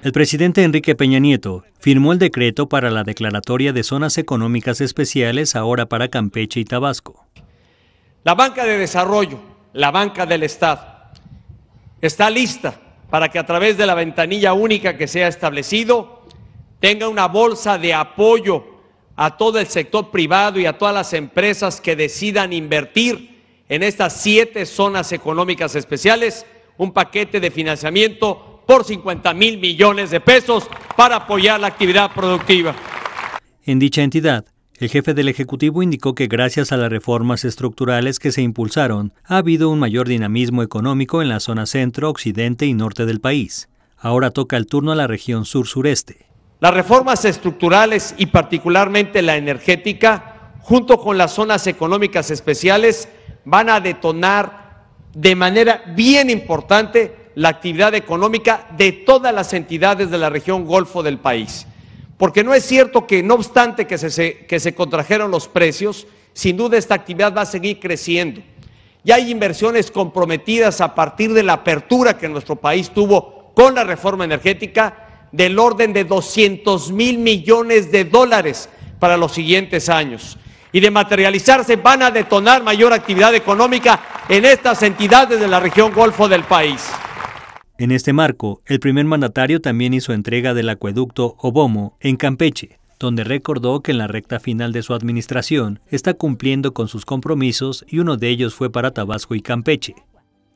El presidente Enrique Peña Nieto firmó el decreto para la declaratoria de zonas económicas especiales ahora para Campeche y Tabasco. La banca de desarrollo, la banca del Estado, está lista para que a través de la ventanilla única que se ha establecido tenga una bolsa de apoyo a todo el sector privado y a todas las empresas que decidan invertir en estas siete zonas económicas especiales, un paquete de financiamiento por 50 mil millones de pesos para apoyar la actividad productiva. En dicha entidad, el jefe del Ejecutivo indicó que gracias a las reformas estructurales que se impulsaron, ha habido un mayor dinamismo económico en la zona centro, occidente y norte del país. Ahora toca el turno a la región sur-sureste. Las reformas estructurales y particularmente la energética, junto con las zonas económicas especiales, van a detonar de manera bien importante la actividad económica de todas las entidades de la región Golfo del país. Porque no es cierto que, no obstante que se, que se contrajeron los precios, sin duda esta actividad va a seguir creciendo. Ya hay inversiones comprometidas a partir de la apertura que nuestro país tuvo con la reforma energética del orden de 200 mil millones de dólares para los siguientes años. Y de materializarse van a detonar mayor actividad económica en estas entidades de la región Golfo del país. En este marco, el primer mandatario también hizo entrega del acueducto Obomo en Campeche, donde recordó que en la recta final de su administración está cumpliendo con sus compromisos y uno de ellos fue para Tabasco y Campeche.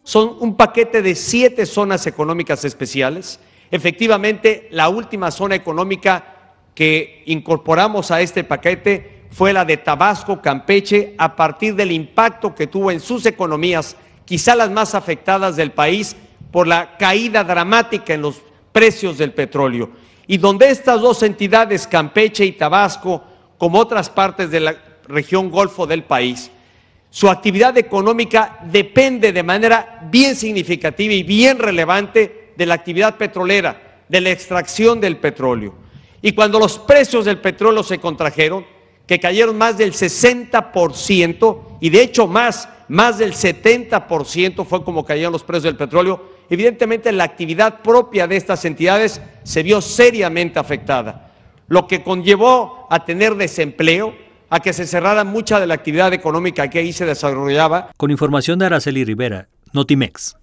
Son un paquete de siete zonas económicas especiales. Efectivamente, la última zona económica que incorporamos a este paquete fue la de Tabasco, Campeche, a partir del impacto que tuvo en sus economías, quizá las más afectadas del país, por la caída dramática en los precios del petróleo. Y donde estas dos entidades, Campeche y Tabasco, como otras partes de la región Golfo del país, su actividad económica depende de manera bien significativa y bien relevante de la actividad petrolera, de la extracción del petróleo. Y cuando los precios del petróleo se contrajeron, que cayeron más del 60% y de hecho más, más del 70% fue como cayeron los precios del petróleo, evidentemente la actividad propia de estas entidades se vio seriamente afectada, lo que conllevó a tener desempleo, a que se cerrara mucha de la actividad económica que ahí se desarrollaba. Con información de Araceli Rivera, Notimex.